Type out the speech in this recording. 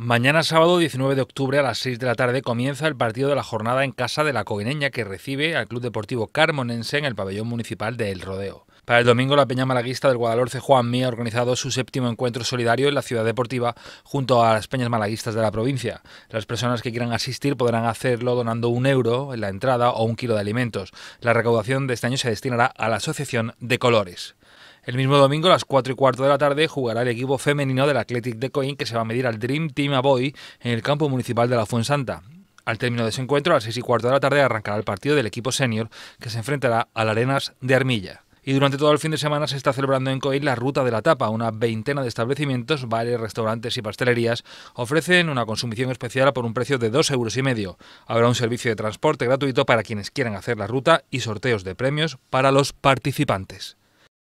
Mañana sábado 19 de octubre a las 6 de la tarde comienza el partido de la jornada en casa de la coineña que recibe al Club Deportivo Carmonense en el pabellón municipal de El Rodeo. Para el domingo, la Peña Malaguista del Guadalhorce Juan Mí ha organizado su séptimo encuentro solidario en la ciudad deportiva junto a las Peñas Malaguistas de la provincia. Las personas que quieran asistir podrán hacerlo donando un euro en la entrada o un kilo de alimentos. La recaudación de este año se destinará a la Asociación de Colores. El mismo domingo, a las 4 y cuarto de la tarde, jugará el equipo femenino del Athletic de Coin que se va a medir al Dream Team Aboy en el campo municipal de la Fuensanta. Al término de ese encuentro, a las 6 y cuarto de la tarde, arrancará el partido del equipo senior, que se enfrentará al Arenas de Armilla. Y durante todo el fin de semana se está celebrando en Coin la Ruta de la Tapa. Una veintena de establecimientos, bares, restaurantes y pastelerías ofrecen una consumición especial por un precio de dos euros y medio. Habrá un servicio de transporte gratuito para quienes quieran hacer la ruta y sorteos de premios para los participantes.